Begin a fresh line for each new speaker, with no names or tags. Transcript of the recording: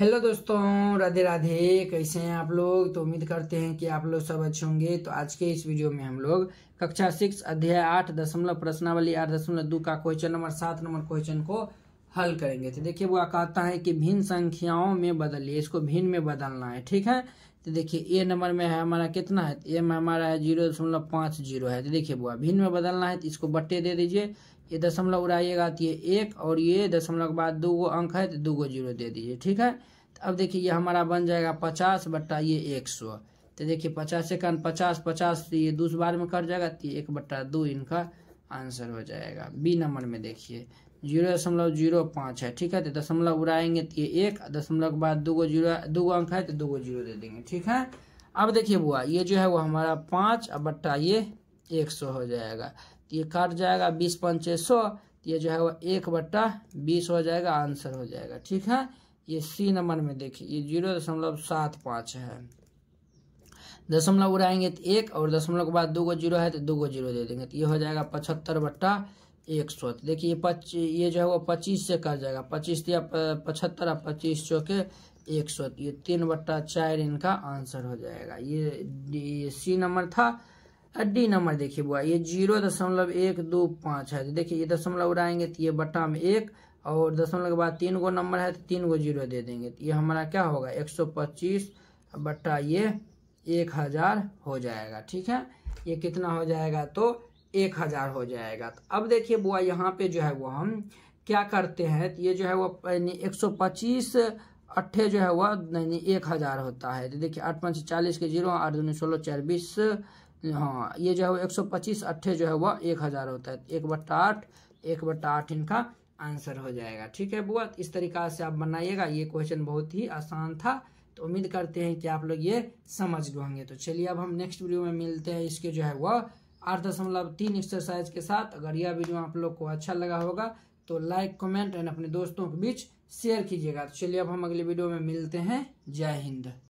hello दोस्तों राधे राधे कैसे हैं आप लोग तो उम्मीद करते हैं कि आप लोग सब अच्छे होंगे तो आज के इस वीडियो में हम लोग कक्षा सिक्स अध्याय आठ दशमलव प्रश्नावली आठ दशमलव दो का क्वेश्चन नंबर सात नंबर क्वेश्चन को हल करेंगे तो देखिए वो कहता है कि भिन्न संख्याओं में बदलिए इसको भिन्न में बदलना है ठीक है तो देखिए ए नंबर में है हमारा कितना है ए में हमारा है जीरो दशमलव पाँच जीरो है तो देखिए बुआ भिन्न में बदलना है तो इसको बट्टे दे दीजिए ये दशमलव उड़ाइएगा तो ये एक और ये दशमलव के बाद दो गो अंक है तो दो गो जीरो दे दीजिए ठीक है तो अब देखिए ये हमारा बन जाएगा पचास बट्टा ये एक सौ तो देखिए पचास एक पचास पचास ये दूसरी बार में कट जाएगा तो ये एक बट्टा दो इनका आंसर हो जाएगा बी नंबर में देखिए जीरो दशमलव जीरो पाँच है ठीक है तो दशमलव उड़ाएंगे तो ये एक दशमलव के बाद दो गो जीरो दो गो अंक है तो दो गो जीरो दे देंगे ठीक है अब देखिए बुआ ये जो है वो हमारा पाँच अब बट्टा ये एक सौ हो जाएगा तो ये काट जाएगा बीस पंचे सौ तो ये जो है वो एक बट्टा बीस हो जाएगा आंसर हो जाएगा ठीक है ये सी नंबर में देखिए ये जीरो दशमलव सात पाँच है दशमलव उड़ाएंगे तो एक और दशमलव के बाद दो गो जीरो है तो दो गो जीरो दे देंगे तो ये हो जाएगा पचहत्तर बट्टा एक सौ देखिए पच्चीस ये जो है वो पच्चीस से कट जाएगा पच्चीस या पचहत्तर और पच्चीस चौके एक सौ ये तीन बट्टा चार इनका आंसर हो जाएगा ये सी नंबर था डी नंबर देखिए बुआ ये जीरो दशमलव एक दो पाँच है तो देखिए ये दशमलव उड़ाएंगे तो ये बट्टा में एक और दशमलव के बाद तीन गो नंबर है तो तीन गो जीरो दे देंगे तो ये हमारा क्या होगा एक सौ पच्चीस बट्टा ये एक हज़ार हो जाएगा ठीक है ये कितना हो जाएगा तो एक हजार हो जाएगा तो अब देखिए बुआ यहाँ पे जो है वो हम क्या करते हैं तो ये जो है वो एक सौ पच्चीस अट्ठे जो है वह नहीं एक हजार होता है तो देखिए आठ पाँच चालीस के जीरो आठ दूनी सोलह चार बीस हाँ ये जो है वो एक सौ पच्चीस अट्ठे जो है वह एक हजार होता है तो एक बट्टा आठ एक बट्टा आठ इनका आंसर हो जाएगा ठीक है बुआ इस तरीका से आप बनाइएगा ये क्वेश्चन बहुत ही आसान था तो उम्मीद करते हैं कि आप लोग ये समझ गए होंगे तो चलिए अब हम नेक्स्ट वीडियो में मिलते हैं इसके जो है वह आठ दशमलव तीन एक्सरसाइज के साथ अगर यह वीडियो आप लोग को अच्छा लगा होगा तो लाइक कमेंट एंड अपने दोस्तों के बीच शेयर कीजिएगा तो चलिए अब हम अगले वीडियो में मिलते हैं जय हिंद